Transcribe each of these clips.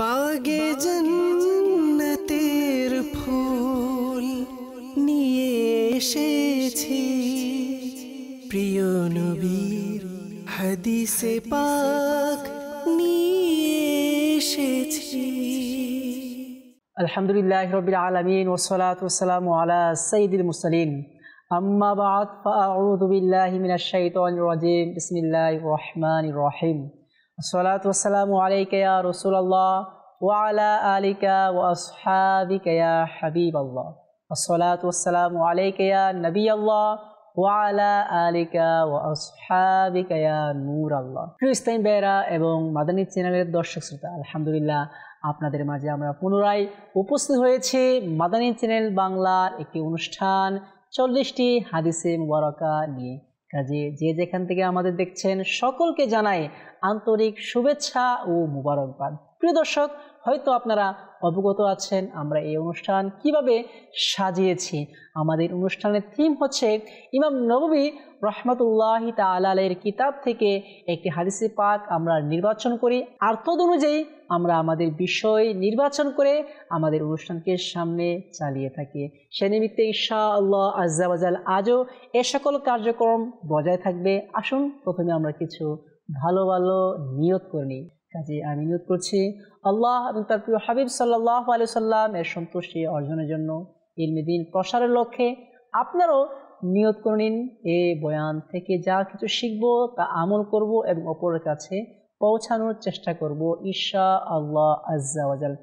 বাগে জন্নতের ফুল নিয়ে এসেছি প্রিয় নবীর হাদিসে পাক নিয়ে এসেছি আলহামদুলিল্লাহ রবিল আলমিন ওসলাত ওসালাম আলা সঈদুল মুসলিম আম্মা বাদ ফাউযু বিল্লাহি মিনাশ শাইতানির রাজীম রহিম ওয়ালা হাবিব আল্লাহ নবী আল্লাহ ওয়ালা আল্লাহ বেহরা এবং মাদানী চ্যানেলের দর্শক শ্রোতা আলহামদুলিল্লাহ আপনাদের মাঝে আমরা পুনরায় উপস্থিত হয়েছি মাদানী চ্যানেল বাংলার একটি অনুষ্ঠান চল্লিশটি হাদিসে মুবারকা নিয়ে কাজে যে যেখান থেকে আমাদের দেখছেন সকলকে জানাই আন্তরিক শুভেচ্ছা ও মুবারকবাদ প্রিয় দর্শক হয়তো আপনারা অবগত আছেন আমরা এই অনুষ্ঠান কিভাবে সাজিয়েছি আমাদের অনুষ্ঠানের থিম হচ্ছে ইমাম নবী রহমতুল্লাহ তালের কিতাব থেকে একটি হাদিসি পাক আমরা নির্বাচন করি আর তদ অনুযায়ী আমরা আমাদের বিষয় নির্বাচন করে আমাদের অনুষ্ঠানকে সামনে চালিয়ে থাকি সে নিমিত্তে ঈশা আল্লাহ আজাল আজও এ সকল কার্যক্রম বজায় থাকবে আসুন প্রথমে আমরা কিছু ভালো ভালো নিয়ত করে নিই কাজে আমি নিয়োগ করছি আল্লাহ এবং তার প্রিয় হাবিব সাল্লাহ আলি সাল্লাম এর সন্তুষ্টি অর্জনের জন্য ইলমিদিন প্রসারের লক্ষ্যে আপনারও নিয়ত করে নিন এ বয়ান থেকে যা কিছু শিখব তা আমল করব এবং অপরের কাছে পৌঁছানোর চেষ্টা করব ঈশা আল্লাহ আজাল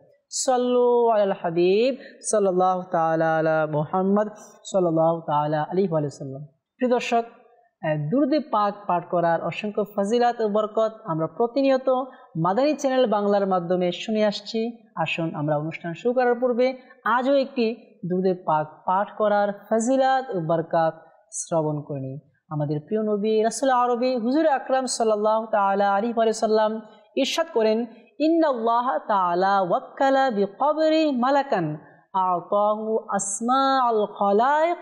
সাল্লু আল হাবিব সাল্লাহ তাল মোহাম্মদ সাল্লাহ তাল আলী সাল্লাম প্রিয় দর্শক দুর্দে পাক পাঠ করার অসংখ্য ফজিলাত ও বরকত আমরা প্রতিনিয়ত মাদানী চ্যানেল বাংলার মাধ্যমে শুনে আসছি আসুন আমরা অনুষ্ঠান শুরু করার পূর্বে আজও একটি দুর্দে পাক পাঠ করার ফজিলাত ও বরকাত শ্রবণ করি আমাদের প্রিয় নবী রাসুল আরবি হুজুর আকরাম সাল্লাহ তালা আলী সাল্লাম ঈর্ষাদ করেন ইন্নাল্লাহ তাআলা ওয়াক্কালা বিকবরি মালাকান আসমা আল খলায়েক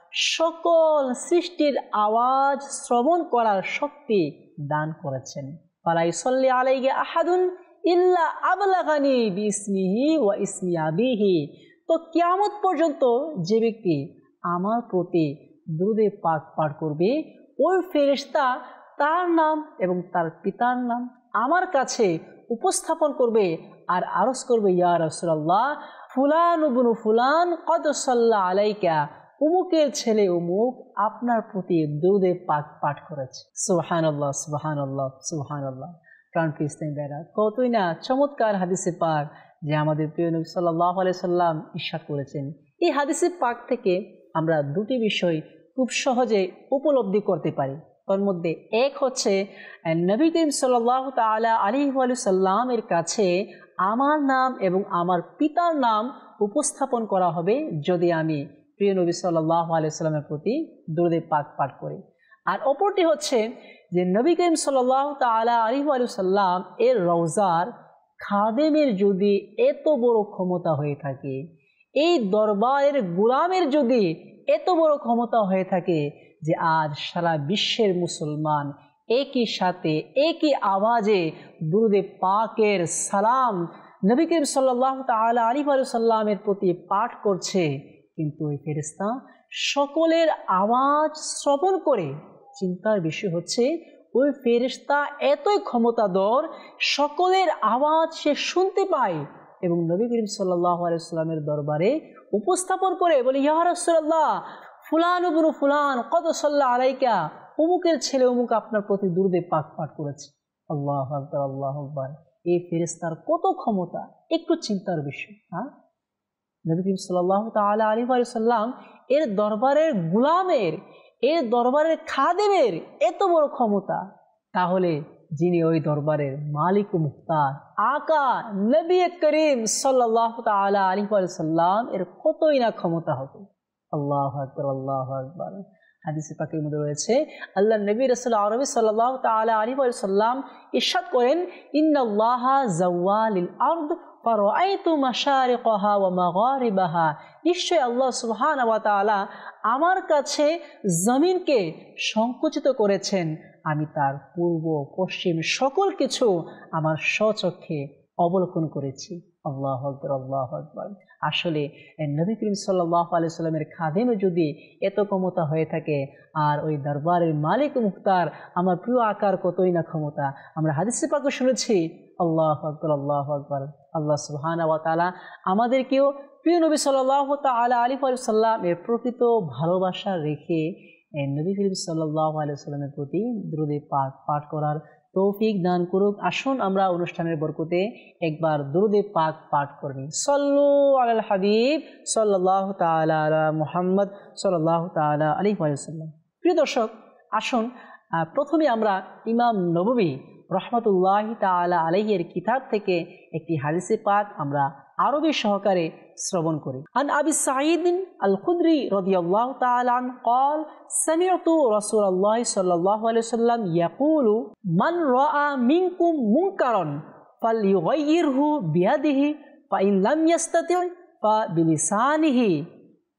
সকল সৃষ্টির আওয়াজ শ্রবণ করার শক্তি দান করেছেন ফালাই সল্লি আলাইগে আহাদুন ইল্লা আবলাগানি বিসমিহি ওয়া ইসমি তো কিয়ামত পর্যন্ত যে ব্যক্তি আমার প্রতি দুরুদে পাক পাঠ করবে ওই ফেরিস্তা তার নাম এবং তার পিতার নাম আমার কাছে উপস্থাপন করবে আর আরস করবে ইয়া রসুল্লাহ ফুলান ফুলান কদ সাল্লাহ আলাইকা উমুকের ছেলে উমুক আপনার প্রতি দুধে পাক পাঠ করেছে সুহান আল্লাহ সুহান আল্লাহ সুহান আল্লাহ বেড়া কতই না চমৎকার হাদিসে পাক যে আমাদের প্রিয় নবী সাল্লাহ আলি সাল্লাম ঈশ্বাস করেছেন এই হাদিসে পাক থেকে আমরা দুটি বিষয় খুব সহজে উপলব্ধি করতে পারি তার মধ্যে এক হচ্ছে নবী করিম সাল্লাহ তালা আলী সাল্লামের কাছে আমার নাম এবং আমার পিতার নাম উপস্থাপন করা হবে যদি আমি প্রিয় নবী সাল্লাহ আলাইসাল্লামের প্রতি দুরুদে পাক পাঠ করি আর অপরটি হচ্ছে যে নবী করিম সাল্লাহ তালা আলিহু আলুসাল্লাম এর রওজার খাদেমের যদি এত বড় ক্ষমতা হয়ে থাকে এই দরবারের গোলামের যদি এত বড় ক্ষমতা হয়ে থাকে যে আজ সারা বিশ্বের মুসলমান একই সাথে একই আওয়াজে দুরুদে পাকের সালাম নবী করিম সাল্লাহ তালা আলু সাল্লামের প্রতি পাঠ করছে কিন্তু ওই ফেরিস্তা সকলের আওয়াজ শ্রবণ করে চিন্তার বিষয় হচ্ছে ওই ফেরিস্তা এতই ক্ষমতাধর সকলের আওয়াজ সে শুনতে পায় এবং নবী করিম সাল্লাহ দরবারে উপস্থাপন করে বলে ইয়াহরসল্লাহ ফুলান উবনু ফুলান কত সাল্লাহ আলাইকা অমুকের ছেলে অমুক আপনার প্রতি দুর্দে পাক পাঠ করেছে আল্লাহ আল্লাহ এই ফেরেস্তার কত ক্ষমতা একটু চিন্তার বিষয় হ্যাঁ নবী করিম সাল্লাহ তালা আলী সাল্লাম এর দরবারের গুলামের এর দরবারের খাদেমের এত বড় ক্ষমতা তাহলে যিনি ওই দরবারের মালিক মুখতার আকা নবী করিম সাল্লাহ তালা আলী সাল্লাম এর কতই না ক্ষমতা হবে আল্লাহ আকবর আল্লাহ আকবর হাদিসে পাকের মধ্যে রয়েছে আল্লাহ নবী রসুল আরবি সাল্লাহ তালা আলী সাল্লাম ইশাদ করেন ইন্নআল্লাহ জওয়াল আর্দ নিশ্চয় আল্লাহ সুহান আমার কাছে জমিনকে সংকুচিত করেছেন আমি তার পূর্ব পশ্চিম সকল কিছু আমার স্বচক্ষে অবলোকন করেছি আল্লাহ আকবর আল্লাহ আকবর আসলে নবী করিম সাল্লাহ সাল্লামের খাদেমে যদি এত ক্ষমতা হয়ে থাকে আর ওই দরবারের মালিক মুক্তার আমার প্রিয় আকার কতই না ক্ষমতা আমরা হাদিসে পাকে শুনেছি আল্লাহ আকবর আল্লাহ আকবর আল্লাহ সুহানা আমাদেরকেও প্রিয় নবী সাল্লাহ তালা আলী সাল্লাম এর প্রকৃত ভালোবাসা রেখে নবী করিম সাল্লাহ আলু সাল্লামের প্রতি দ্রুদে পাঠ পাঠ করার তৌফিক দান করুক আসুন আমরা অনুষ্ঠানের বরকতে একবার দুরুদে পাক পাঠ করি সল্লু আল হাবিব সাল্লাহ তালা মুহাম্মদ সাল্লাহ তালা আলী সাল্লাম প্রিয় দর্শক আসুন প্রথমে আমরা ইমাম নবী রহমতুল্লাহ তালা আলহের কিতাব থেকে একটি হাদিসে পাক আমরা আরবি সহকারে শ্রবণ করি আন আবি সাঈদ আল খুদ্রি তাআলা আন قال سمعت رسول الله صلى الله عليه وسلم يقول من رأى منكم منكرا فليغيره بيده فإن لم يستطع فبلسانه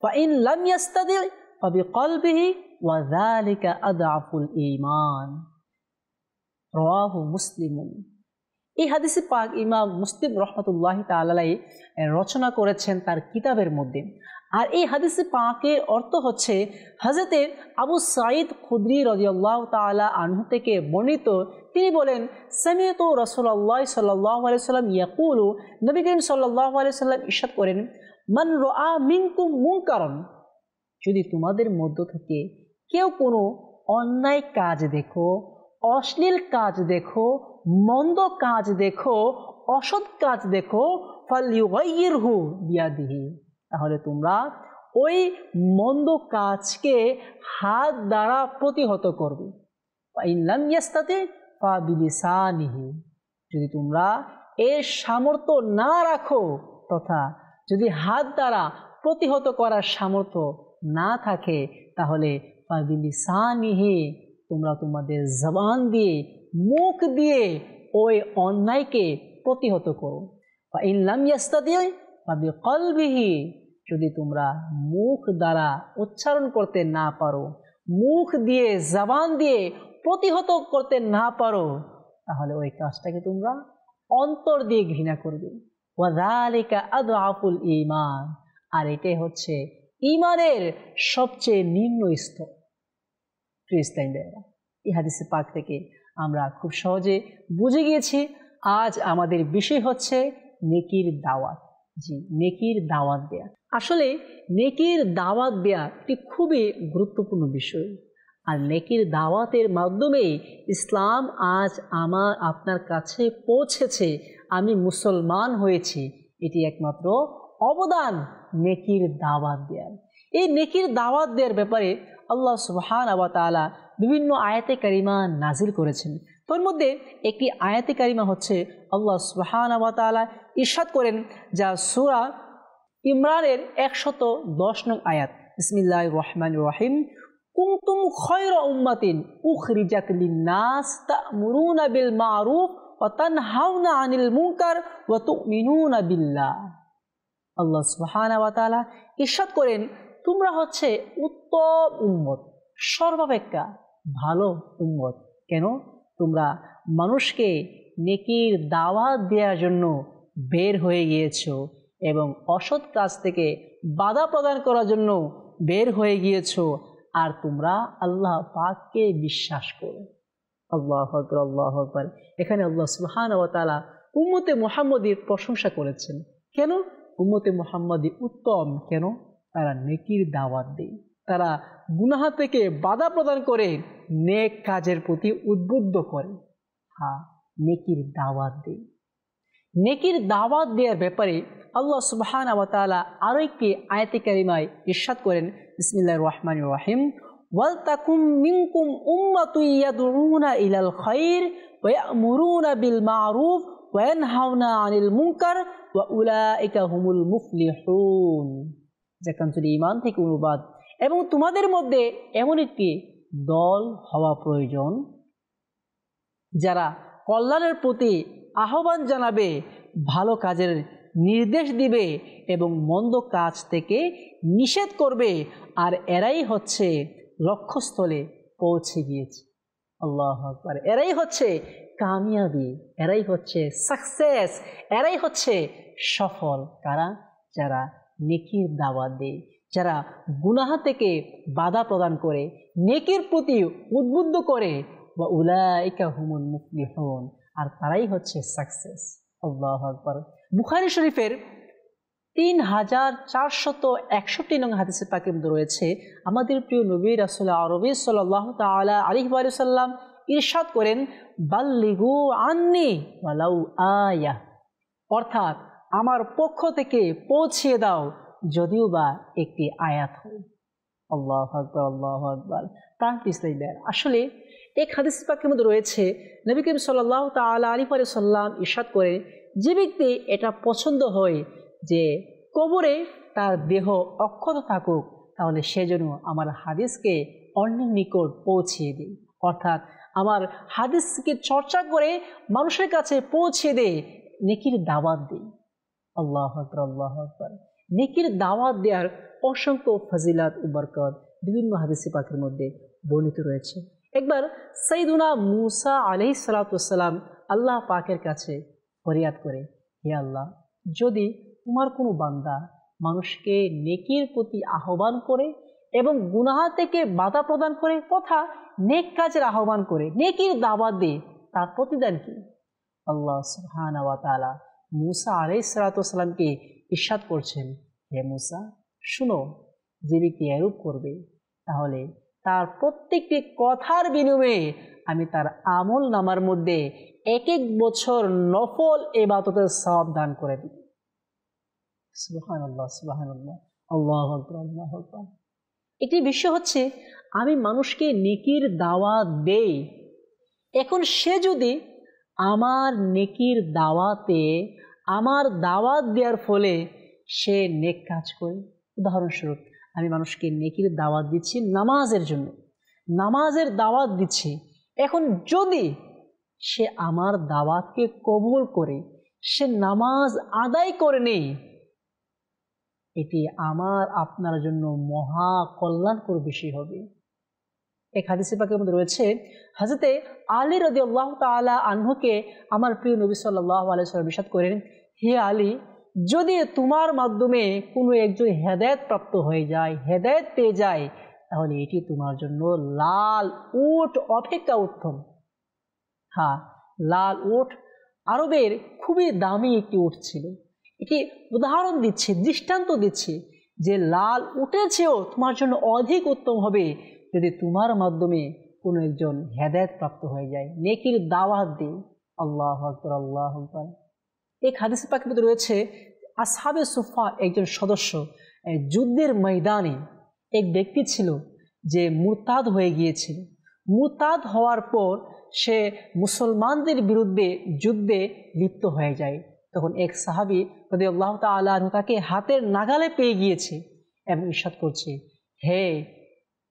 فإن لم يستطع فبقلبه وذلك أضعف الإيمان رواه مسلم এই হাদিসে পাক ইমাম মুসলিম রহমতুল্লাহ তাল্লাই রচনা করেছেন তার কিতাবের মধ্যে আর এই হাদিসে পাকের অর্থ হচ্ছে হজরতে আবু সাঈদ খুদ্রি রজিউল্লাহ তালা আনহু থেকে বর্ণিত তিনি বলেন সামিয়ত রসুল্লাহ সাল্লাহ আলাইসাল্লাম ইয়াকুলু নবী করিম সাল্লাহ আলাইসাল্লাম ইশাদ করেন মন রোয়া মিঙ্কু মুং কারণ যদি তোমাদের মধ্য থেকে কেউ কোনো অন্যায় কাজ দেখো অশ্লীল কাজ দেখো মন্দ কাজ দেখো অসৎ কাজ দেখো ফালিউয়ের হু দিহি তাহলে তোমরা ওই মন্দ কাজকে হাত দ্বারা প্রতিহত করবে ইনলাম ইয়াস্তাতে যদি তোমরা এর সামর্থ্য না রাখো তথা যদি হাত দ্বারা প্রতিহত করার সামর্থ্য না থাকে তাহলে পাবিলিসানিহি তোমরা তোমাদের জবান দিয়ে মুখ দিয়ে ওই অন্যায়কে প্রতিহত করো বা ইনলাম ইয়াস্তা দিয়ে বা বিকলবিহি যদি তোমরা মুখ দ্বারা উচ্চারণ করতে না পারো মুখ দিয়ে জবান দিয়ে প্রতিহত করতে না পারো তাহলে ওই কাজটাকে তোমরা অন্তর দিয়ে ঘৃণা করবে ইমান আর এটাই হচ্ছে ইমানের সবচেয়ে নিম্ন স্তর ফ্রিস্তাইন দেয়রা ইহাদিসে পাক থেকে আমরা খুব সহজে বুঝে গিয়েছি আজ আমাদের বিষয় হচ্ছে নেকির দাওয়াত জি নেকির দাওয়াত দেয়া আসলে নেকির দাওয়াত দেয়া একটি খুবই গুরুত্বপূর্ণ বিষয় আর নেকির দাওয়াতের মাধ্যমে ইসলাম আজ আমার আপনার কাছে পৌঁছেছে আমি মুসলমান হয়েছি এটি একমাত্র অবদান নেকির দাওয়াত দেয়ার এই নেকির দাওয়াত দেওয়ার ব্যাপারে আল্লাহ সুহান আবাতালা বিভিন্ন আয়াতে কারিমা নাজিল করেছেন তোর মধ্যে একটি আয়াতে কারিমা হচ্ছে আল্লাহ সুহানতালা ইরশাদ করেন যা সুরা ইমরানের একশত দশ নং আয়াত ইসমিল্লা রহমান রহিম কুমতুম খয়র উম্মাতিন উখ রিজাক লিন্নাস তা'মুরুনা বিল মারুফ ওয়া তানহাউনা আনিল মুনকার ওয়া তুমিনুনা বিল্লাহ আল্লাহ সুবহানাহু ওয়া করেন তোমরা হচ্ছে উত্তম উম্মত সর্বাপেক্ষা ভালো উম্মত কেন তোমরা মানুষকে নেকির দাওয়াত দেওয়ার জন্য বের হয়ে গিয়েছ এবং অসৎ কাজ থেকে বাধা প্রদান করার জন্য বের হয়ে গিয়েছ আর তোমরা আল্লাহ পাককে বিশ্বাস করো আল্লাহ হকর আল্লাহ হকর এখানে আল্লাহ সুহান ও তালা উম্মতে মোহাম্মদীর প্রশংসা করেছেন কেন উম্মতে মোহাম্মদী উত্তম কেন তারা নেকির দাওয়াত দেয় তারা গুনাহা থেকে বাধা প্রদান করে নেক কাজের প্রতি উদ্বুদ্ধ করে হ্যাঁ নেকির দাওয়াত দেয় নেকির দাওয়াত দেওয়ার ব্যাপারে আল্লাহ সুবাহান আবতালা আরও একটি আয়তিকারিমায় কারিমায় করেন ইসমিল্লা রহমান রাহিম ইলাল বিল মারুফ আনিল যে কাঞ্চলি ইমান থেকে অনুবাদ এবং তোমাদের মধ্যে এমন একটি দল হওয়া প্রয়োজন যারা কল্যাণের প্রতি আহ্বান জানাবে ভালো কাজের নির্দেশ দিবে এবং মন্দ কাজ থেকে নিষেধ করবে আর এরাই হচ্ছে লক্ষ্যস্থলে পৌঁছে গিয়েছে আল্লাহ আর এরাই হচ্ছে কামিয়াবি এরাই হচ্ছে সাকসেস এরাই হচ্ছে সফল কারা যারা নেকির দাওয়া দেয় যারা গুনাহা থেকে বাধা প্রদান করে নেকের প্রতি উদ্বুদ্ধ করে বা উলাইকা হুমুন মুক্তি হন আর তারাই হচ্ছে সাকসেস আল্লাহ আকবর বুখারি শরীফের তিন হাজার চারশত একষট্টি নং হাদিসে পাকিমদ রয়েছে আমাদের প্রিয় নবী রাসুল্লাহ আরবি সাল্লাহ তালা সাল্লাম ইরশাদ করেন বাল্লিগু আন্নি ওয়ালাউ আয়া অর্থাৎ আমার পক্ষ থেকে পৌঁছিয়ে দাও যদিও বা একটি আয়াত হয় আল্লাহ আকবর আল্লাহ আকবর তার পিছলাই দেন আসলে এই খাদিস পাকের মধ্যে রয়েছে নবী করিম সাল্লাহ তাল আলী আলি সাল্লাম ইশাদ করে যে ব্যক্তি এটা পছন্দ হয় যে কবরে তার দেহ অক্ষত থাকুক তাহলে সেজন্য আমার হাদিসকে অন্যের নিকট পৌঁছিয়ে দিই অর্থাৎ আমার হাদিসকে চর্চা করে মানুষের কাছে পৌঁছে দে নেকির দাবাত দিই আল্লাহ আকবর আল্লাহ আকবর নেকির দাওয়াত দেওয়ার অসংখ্য ফজিলাত ও বরকত বিভিন্ন হাদিসি পাখির মধ্যে বর্ণিত রয়েছে একবার সৈদুনা মুসা আলহি সালাতাম আল্লাহ পাকের কাছে ফরিয়াদ করে হে আল্লাহ যদি তোমার কোনো বান্দা মানুষকে নেকির প্রতি আহ্বান করে এবং গুনাহা থেকে বাধা প্রদান করে কথা নেক কাজের আহ্বান করে নেকির দাওয়াত দিয়ে তার প্রতিদান কি আল্লাহ সুহান মুসা আলাই সালাতামকে ইসাদ করছেন হে মুসা শুনো যে ব্যক্তি এরূপ করবে তাহলে তার প্রত্যেকটি কথার বিনিময়ে আমি তার আমল নামার মধ্যে এক এক বছর নফল এবাদতের সব দান করে দিব সুবাহান আল্লাহ একটি বিষয় হচ্ছে আমি মানুষকে নেকির দাওয়াত দেই এখন সে যদি আমার নেকির দাওয়াতে আমার দাওয়াত দেওয়ার ফলে সে নেক কাজ করে উদাহরণস্বরূপ আমি মানুষকে নেকির দাওয়াত দিচ্ছি নামাজের জন্য নামাজের দাওয়াত দিচ্ছি এখন যদি সে আমার দাওয়াতকে কবুল করে সে নামাজ আদায় করে নেই এটি আমার আপনার জন্য মহা কল্যাণকর বিষয় হবে এক হাদিসের পাকের মধ্যে রয়েছে হাজরতে আলী রদি আল্লাহ তালা আহ্নকে আমার প্রিয় নবী সাল্লাহ আলিয়া বিষাদ করেন হে আলী যদি তোমার মাধ্যমে কোনো একজন হেদায়ত প্রাপ্ত হয়ে যায় হেদায়ত পেয়ে যায় তাহলে এটি তোমার জন্য লাল উঠ অপেক্ষা উত্তম হ্যাঁ লাল উঠ আরবের খুবই দামি একটি উঠ ছিল এটি উদাহরণ দিচ্ছে দৃষ্টান্ত দিচ্ছে যে লাল উঠেছেও তোমার জন্য অধিক উত্তম হবে যদি তোমার মাধ্যমে কোনো একজন হেদায়ত প্রাপ্ত হয়ে যায় নেকির দাওয়াত দি আল্লাহ আকবর আল্লাহ আকবর এই খাদিস পাখির মধ্যে রয়েছে আসাবে সুফা একজন সদস্য যুদ্ধের ময়দানে এক ব্যক্তি ছিল যে মুরতাদ হয়ে গিয়েছিল মুরতাদ হওয়ার পর সে মুসলমানদের বিরুদ্ধে যুদ্ধে লিপ্ত হয়ে যায় তখন এক সাহাবি যদি আল্লাহ তালু তাকে হাতের নাগালে পেয়ে গিয়েছে এবং ইস্বাদ করছে হে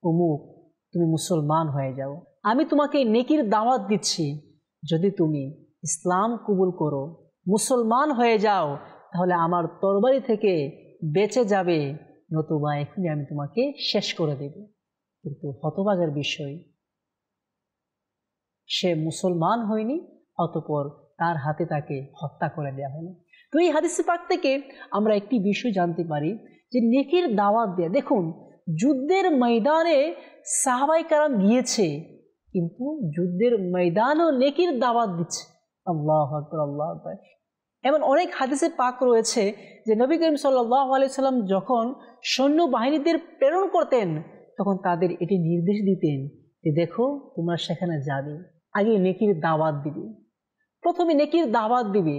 অমুক তুমি মুসলমান হয়ে যাও আমি তোমাকে নেকির দাওয়াত দিচ্ছি যদি তুমি ইসলাম কবুল করো মুসলমান হয়ে যাও তাহলে আমার তরবারি থেকে বেঁচে যাবে নতুবা এখনই আমি তোমাকে শেষ করে দেব কিন্তু হতবাগের বিষয় সে মুসলমান হয়নি অতপর তার হাতে তাকে হত্যা করে দেওয়া হলো তো এই হাদিস পাক থেকে আমরা একটি বিষয় জানতে পারি যে নেকির দাওয়াত দেয়া দেখুন যুদ্ধের ময়দানে সাহাবাই কারাম গিয়েছে কিন্তু যুদ্ধের ময়দানও নেকির দাওয়াত দিচ্ছে আল্লাহ আকবর আল্লাহ আকবর এমন অনেক হাদিসে পাক রয়েছে যে নবী করিম সাল্লাহ আলাইসাল্লাম যখন সৈন্যবাহিনীদের প্রেরণ করতেন তখন তাদের এটি নির্দেশ দিতেন যে দেখো তোমরা সেখানে যাবে আগে নেকির দাওয়াত দিবে প্রথমে নেকির দাওয়াত দিবে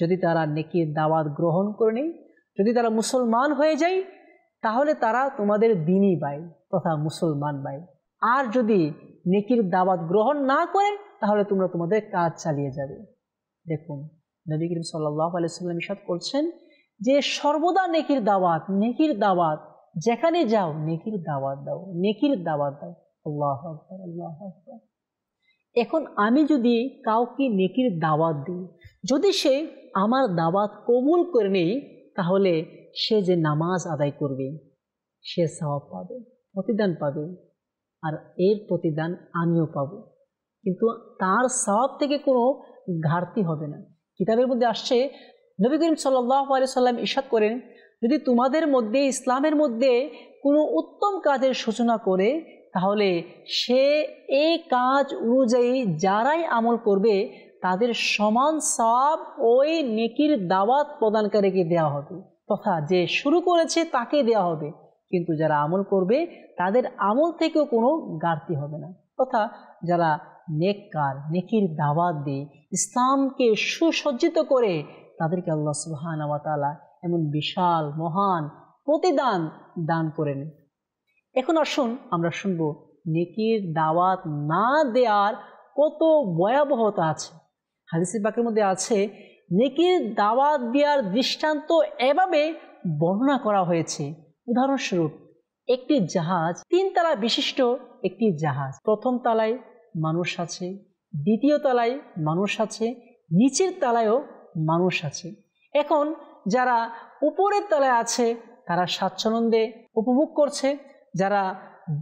যদি তারা নেকির দাওয়াত গ্রহণ করে নেই যদি তারা মুসলমান হয়ে যায় তাহলে তারা তোমাদের দিনই বাই তথা মুসলমান বাই আর যদি নেকির দাওয়াত গ্রহণ না করে তাহলে তোমরা তোমাদের কাজ চালিয়ে যাবে দেখুন নবী করিম সাল্লাম ইসাদ করছেন যে সর্বদা নেকির দাওয়াত নেকির দাওয়াত যেখানে যাও নেকির দাওয়াত দাও নেকির দাওয়াত দাও আল্লাহ আল্লাহ এখন আমি যদি কাউকে নেকির দাওয়াত দিই যদি সে আমার দাওয়াত কবুল করে নেই তাহলে সে যে নামাজ আদায় করবে সে সওয়াব পাবে প্রতিদান পাবে আর এর প্রতিদান আমিও পাব কিন্তু তার সওয়াব থেকে কোনো ঘাটতি হবে না কিতাবের মধ্যে আসছে নবী করিম সাল্লাহ আলি সাল্লাম ইসাদ করেন যদি তোমাদের মধ্যে ইসলামের মধ্যে কোনো উত্তম কাজের সূচনা করে তাহলে সে এই কাজ অনুযায়ী যারাই আমল করবে তাদের সমান সাব ওই নেকির দাওয়াত প্রদানকারীকে দেওয়া হবে তথা যে শুরু করেছে তাকে দেয়া হবে কিন্তু যারা আমল করবে তাদের আমল থেকেও কোনো গাড়তি হবে না তথা যারা নেককার নেকির দাওয়াত দিয়ে ইসলামকে সুসজ্জিত করে তাদেরকে আল্লাহ সুহান আবাতালা এমন বিশাল মহান প্রতিদান দান করেন এখন আসুন আমরা শুনব নেকির দাওয়াত না দেওয়ার কত ভয়াবহতা আছে হাদিসের বাকের মধ্যে আছে নেকির দাওয়াত দেওয়ার দৃষ্টান্ত এভাবে বর্ণনা করা হয়েছে উদাহরণস্বরূপ একটি জাহাজ তিন তালা বিশিষ্ট একটি জাহাজ প্রথম তালায় মানুষ আছে দ্বিতীয় তলায় মানুষ আছে নিচের তলায়ও মানুষ আছে এখন যারা উপরের তলায় আছে তারা স্বাচ্ছন্দে উপভোগ করছে যারা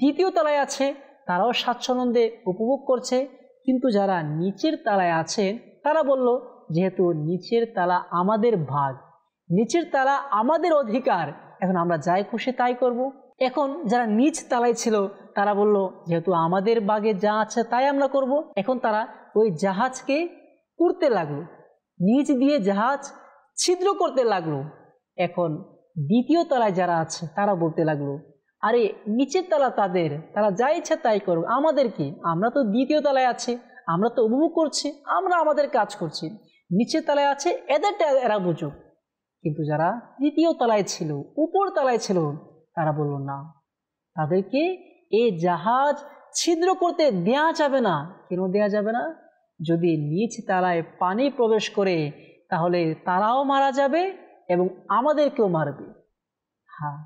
দ্বিতীয় তলায় আছে তারাও স্বাচ্ছন্দে উপভোগ করছে কিন্তু যারা নিচের তলায় আছেন তারা বলল যেহেতু নিচের তালা আমাদের ভাগ নিচের তালা আমাদের অধিকার এখন আমরা যাই খুশি তাই করব। এখন যারা নিচ তালায় ছিল তারা বলল যেহেতু আমাদের বাগে যা আছে তাই আমরা করব। এখন তারা ওই জাহাজকে উড়তে লাগলো নিচ দিয়ে জাহাজ ছিদ্র করতে লাগলো এখন দ্বিতীয় তলায় যারা আছে তারা বলতে লাগলো আরে নিচের তলা তাদের তারা যা ইচ্ছা তাই করুক আমাদের কি আমরা তো দ্বিতীয় তলায় আছি আমরা তো উপভোগ করছি আমরা আমাদের কাজ করছি নিচের তলায় আছে এদেরটা এরা বুঝুক কিন্তু যারা তৃতীয় তলায় ছিল উপর তলায় ছিল তারা বলল না তাদেরকে এ জাহাজ ছিদ্র করতে দেয়া যাবে না কেন দেয়া যাবে না যদি নিচ তালায় পানি প্রবেশ করে তাহলে তারাও মারা যাবে এবং আমাদেরকেও মারবে হ্যাঁ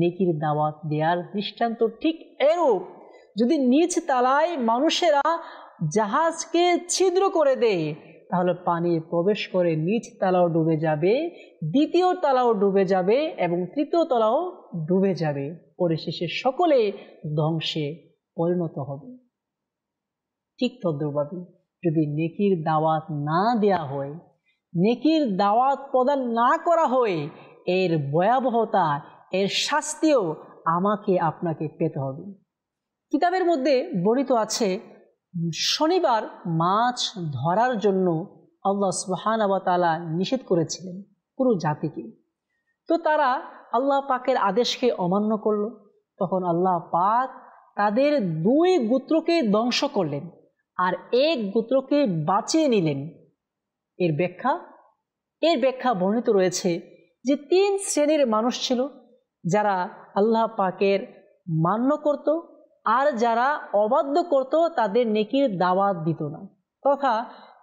নেকির দাওয়াত দেয়ার দৃষ্টান্ত ঠিক এরূপ যদি নিচ তালায় মানুষেরা জাহাজকে ছিদ্র করে দেয় তাহলে পানি প্রবেশ করে নিচ তালাও ডুবে যাবে দ্বিতীয় তালাও ডুবে যাবে এবং তৃতীয় তলাও ডুবে যাবে পরিশেষে সকলে ধ্বংসে পরিণত হবে ঠিক তদ্রভাবে যদি নেকির দাওয়াত না দেয়া হয় নেকির দাওয়াত প্রদান না করা হয় এর ভয়াবহতা এর শাস্তিও আমাকে আপনাকে পেতে হবে কিতাবের মধ্যে বর্ণিত আছে শনিবার মাছ ধরার জন্য আল্লাহ তালা নিষেধ করেছিলেন পুরো জাতিকে তো তারা আল্লাহ পাকের আদেশকে অমান্য করল তখন আল্লাহ পাক তাদের দুই গোত্রকে ধ্বংস করলেন আর এক গোত্রকে বাঁচিয়ে নিলেন এর ব্যাখ্যা এর ব্যাখ্যা বর্ণিত রয়েছে যে তিন শ্রেণীর মানুষ ছিল যারা আল্লাহ পাকের মান্য করত আর যারা অবাধ্য করত তাদের নেকির দাওয়াত দিত না তথা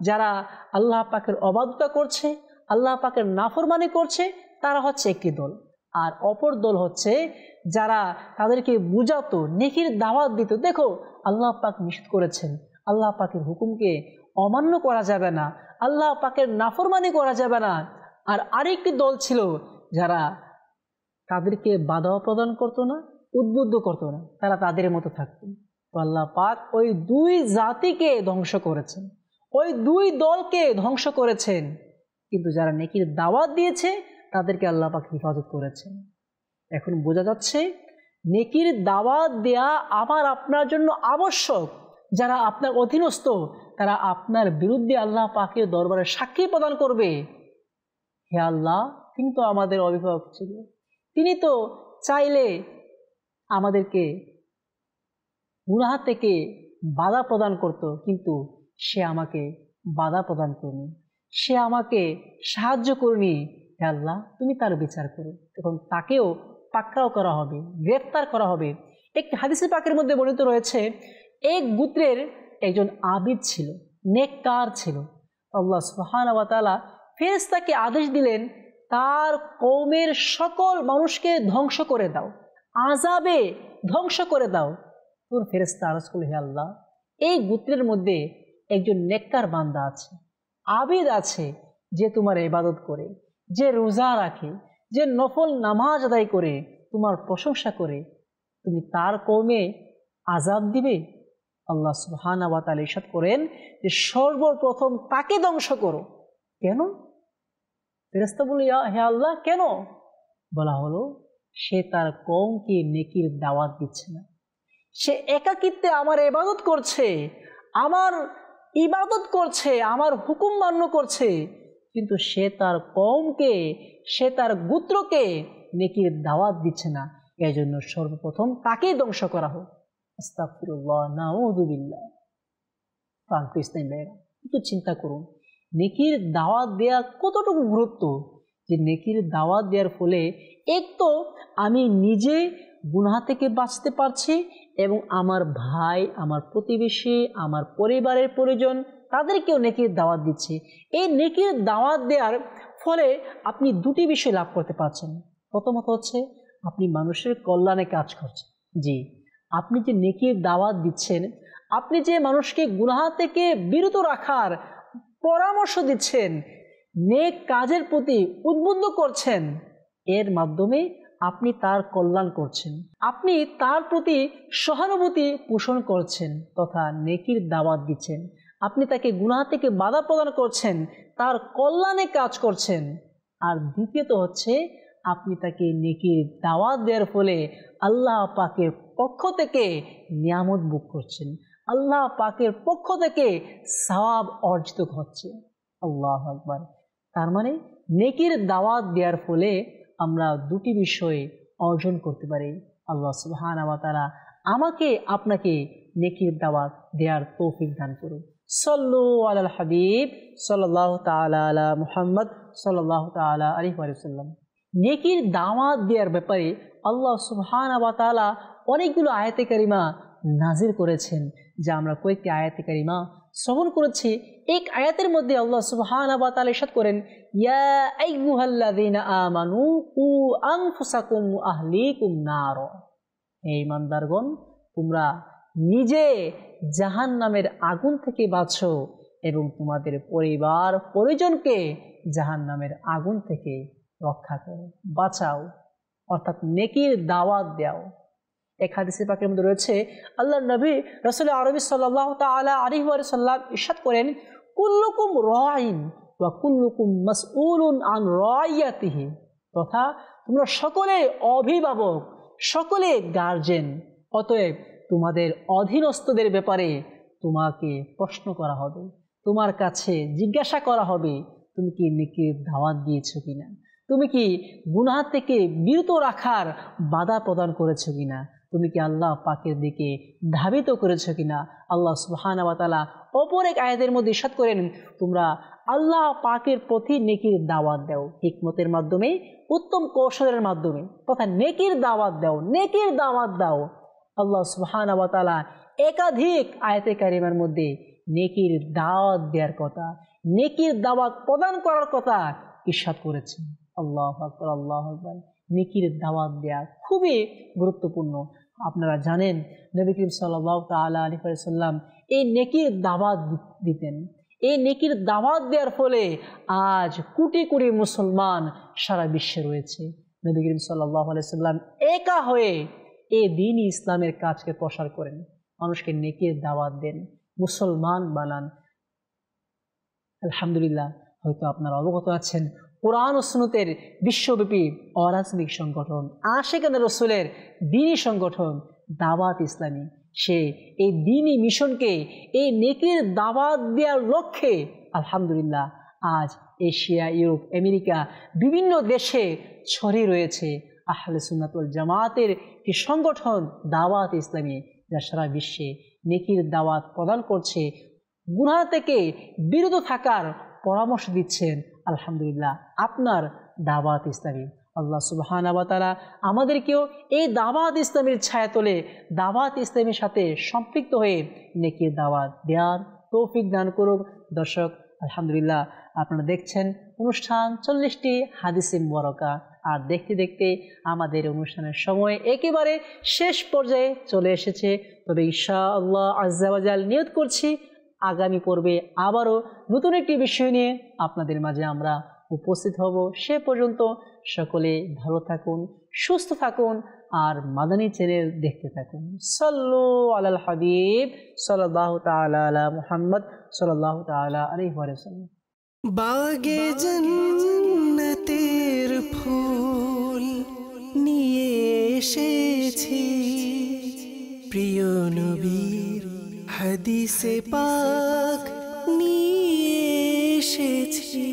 যারা আল্লাহ পাকের অবাধ্যতা করছে আল্লাহ পাকের নাফরমানি করছে তারা হচ্ছে একটি দল আর অপর দল হচ্ছে যারা তাদেরকে বুঝাতো নেকির দাওয়াত দিত দেখো আল্লাহ পাক নিষেধ করেছেন আল্লাহ পাকের হুকুমকে অমান্য করা যাবে না আল্লাহ পাকের নাফরমানি করা যাবে না আর আরেকটি দল ছিল যারা তাদেরকে বাধাও প্রদান করতো না উদ্বুদ্ধ করত না তারা তাদের মতো থাকত আল্লাহ পাক ওই দুই জাতিকে ধ্বংস করেছেন ওই দুই দলকে ধ্বংস করেছেন কিন্তু যারা নেকির দাওয়াত দিয়েছে তাদেরকে আল্লাহ পাক হেফাজত করেছেন এখন বোঝা যাচ্ছে নেকির দাওয়াত দেয়া আমার আপনার জন্য আবশ্যক যারা আপনার অধীনস্থ তারা আপনার বিরুদ্ধে আল্লাহ পাকের দরবারে সাক্ষী প্রদান করবে হে আল্লাহ তিনি তো আমাদের অভিভাবক ছিল তিনি তো চাইলে আমাদেরকে গুনাহ থেকে বাধা প্রদান করত কিন্তু সে আমাকে বাধা প্রদান করেনি সে আমাকে সাহায্য করেনি হে আল্লাহ তুমি তার বিচার করো এবং তাকেও পাকড়াও করা হবে গ্রেফতার করা হবে একটি হাদিসে পাকের মধ্যে বর্ণিত রয়েছে এক গুত্রের একজন আবিদ ছিল নেককার ছিল আল্লাহ সুহানতালা ফেরেস্তাকে আদেশ দিলেন তার কৌমের সকল মানুষকে ধ্বংস করে দাও আজাবে ধ্বংস করে দাও তোর ফেরেস্তা আরজ করল হে আল্লাহ এই গুত্রের মধ্যে একজন নেককার বান্দা আছে আবেদ আছে যে তোমার ইবাদত করে যে রোজা রাখে যে নফল নামাজ আদায় করে তোমার প্রশংসা করে তুমি তার কমে আজাব দিবে আল্লাহ সুহানাবাতাল ইসাদ করেন যে সর্বপ্রথম তাকে ধ্বংস করো কেন ফেরেস্তা বলি হে আল্লাহ কেন বলা হলো সে তার কমকে নেকির দাওয়াত দিচ্ছে না সে একাকিত্বে আমার এবাদত করছে আমার ইবাদত করছে আমার হুকুম মান্য করছে কিন্তু সে তার কমকে সে তার গুত্রকে নেকির দাওয়াত দিচ্ছে না এই জন্য সর্বপ্রথম তাকেই ধ্বংস করা হোক একটু চিন্তা করুন নেকির দাওয়াত দেয়া কতটুকু গুরুত্ব যে নেকির দাওয়াত দেওয়ার ফলে এক তো আমি নিজে গুনহা থেকে বাঁচতে পারছি এবং আমার ভাই আমার প্রতিবেশী আমার পরিবারের প্রয়োজন তাদেরকেও নেকির দাওয়াত দিচ্ছে এই নেকির দাওয়াত দেওয়ার ফলে আপনি দুটি বিষয় লাভ করতে পারছেন প্রথমত হচ্ছে আপনি মানুষের কল্যাণে কাজ করছেন জি আপনি যে নেকির দাওয়াত দিচ্ছেন আপনি যে মানুষকে গুনাহা থেকে বিরত রাখার পরামর্শ দিচ্ছেন নেক কাজের প্রতি উদ্বুদ্ধ করছেন এর মাধ্যমে আপনি তার কল্যাণ করছেন আপনি তার প্রতি সহানুভূতি পোষণ করছেন তথা নেকির দাওয়াত দিচ্ছেন আপনি তাকে গুণা থেকে বাধা প্রদান করছেন তার কল্যাণে কাজ করছেন আর দ্বিতীয়ত হচ্ছে আপনি তাকে নেকির দাওয়াত দেওয়ার ফলে আল্লাহ পাকের পক্ষ থেকে নিয়ামত বুক করছেন আল্লাহ পাকের পক্ষ থেকে সবাব অর্জিত হচ্ছে আল্লাহ আকবার তার মানে নেকির দাওয়াত দেওয়ার ফলে আমরা দুটি বিষয়ে অর্জন করতে পারি আল্লাহ সুবহান তারা আমাকে আপনাকে নেকির দাওয়াত দেওয়ার তৌফিক দান করুন সল্লু আল হাবিব সাল্লাহ তালা মুহাম্মদ সাল্লাহ তালা আলি আলসালাম নেকির দাওয়াত দেওয়ার ব্যাপারে আল্লাহ সুবহান তালা অনেকগুলো আয়াতে নাজির করেছেন যা আমরা কয়েকটি আয়াতিকারিমা শ্রবণ করেছি এক আয়াতের মধ্যে আল্লাহ সুহান আবাতাল করেন নার তোমরা নিজে জাহান নামের আগুন থেকে বাঁচো এবং তোমাদের পরিবার পরিজনকে জাহান নামের আগুন থেকে রক্ষা করো বাঁচাও অর্থাৎ নেকির দাওয়াত দেওয়া এক হাদিসে পাকের মধ্যে রয়েছে আল্লাহ নবী রসুল আরবি সাল্লাহ তালা আলি সাল্লাম ঈশ্বাদ করেন কুল্লুকুম রয়ন বা কুল্লুকুম মসউলুন আন রয়াতিহি তথা তোমরা সকলে অভিভাবক সকলে গার্জেন অতএব তোমাদের অধীনস্থদের ব্যাপারে তোমাকে প্রশ্ন করা হবে তোমার কাছে জিজ্ঞাসা করা হবে তুমি কি নিকে ধাওয়াত দিয়েছ কিনা তুমি কি গুনাহ থেকে বিরত রাখার বাধা প্রদান করেছো কিনা তুমি কি আল্লাহ পাকের দিকে ধাবিত করেছো কিনা আল্লাহ সুবাহানবাতালা অপর এক আয়াদের মধ্যে ইসাদ করেন তোমরা আল্লাহ পাকের প্রতি নেকির দাওয়াত দাও হিকমতের মাধ্যমে উত্তম কৌশলের মাধ্যমে তথা নেকির দাওয়াত দাও নেকির দাওয়াত দাও আল্লাহ সুবাহানবাতালা একাধিক আয়তে কারিমার মধ্যে নেকির দাওয়াত দেওয়ার কথা নেকির দাওয়াত প্রদান করার কথা ইস্বাদ করেছে আল্লাহ আল্লাহ নেকির দাওয়াত দেয়া খুবই গুরুত্বপূর্ণ আপনারা জানেন নবী করিম সাল্লাহ তালা সাল্লাম এই নেকির দাওয়াত দিতেন এই নেকির দাওয়াত দেওয়ার ফলে আজ কোটি কোটি মুসলমান সারা বিশ্বে রয়েছে নবী করিম সাল্লাহ আলাইসাল্লাম একা হয়ে এ দিনই ইসলামের কাজকে প্রসার করেন মানুষকে নেকির দাওয়াত দেন মুসলমান বানান আলহামদুলিল্লাহ হয়তো আপনারা অবগত আছেন কোরআন ওসনুতের বিশ্বব্যাপী অরাজনৈতিক সংগঠন আশেখানে রসুলের দিনই সংগঠন দাওয়াত ইসলামী সে এই দিনই মিশনকে এই নেকির দাওয়াত দেওয়ার লক্ষ্যে আলহামদুলিল্লাহ আজ এশিয়া ইউরোপ আমেরিকা বিভিন্ন দেশে ছড়িয়ে রয়েছে আহলে সুন্নাতুল জামাতের কি সংগঠন দাওয়াত ইসলামী যা সারা বিশ্বে নেকির দাওয়াত প্রদান করছে গুনা থেকে বিরত থাকার পরামর্শ দিচ্ছেন আলহামদুলিল্লাহ আপনার দাওয়াত ইসলামী আল্লাহ সুবাহানাবাতারা আমাদেরকেও এই দাওয়াত ইসলামীর ছায়া তোলে দাওয়াত ইসলামীর সাথে সম্পৃক্ত হয়ে নেকি দাওয়াত দেয়ার তৌফিক দান করুক দর্শক আলহামদুলিল্লাহ আপনারা দেখছেন অনুষ্ঠান চল্লিশটি হাদিসে মোবারকা আর দেখতে দেখতে আমাদের অনুষ্ঠানের সময় একেবারে শেষ পর্যায়ে চলে এসেছে তবে ঈশা আল্লাহ আজাল নিয়ত করছি আগামী পর্বে আবারও নতুন একটি বিষয় নিয়ে আপনাদের মাঝে আমরা উপস্থিত হব সে পর্যন্ত সকলে ভালো থাকুন সুস্থ থাকুন আর মাদানী চ্যানেল দেখতে থাকুন সাল্লু আলাল হাবিব সাল্লাহ তালা মোহাম্মদ মুহাম্মদ সাল্লাহ তালা আলহ বাগে হাদিসে পাক নিয়ে এসেছি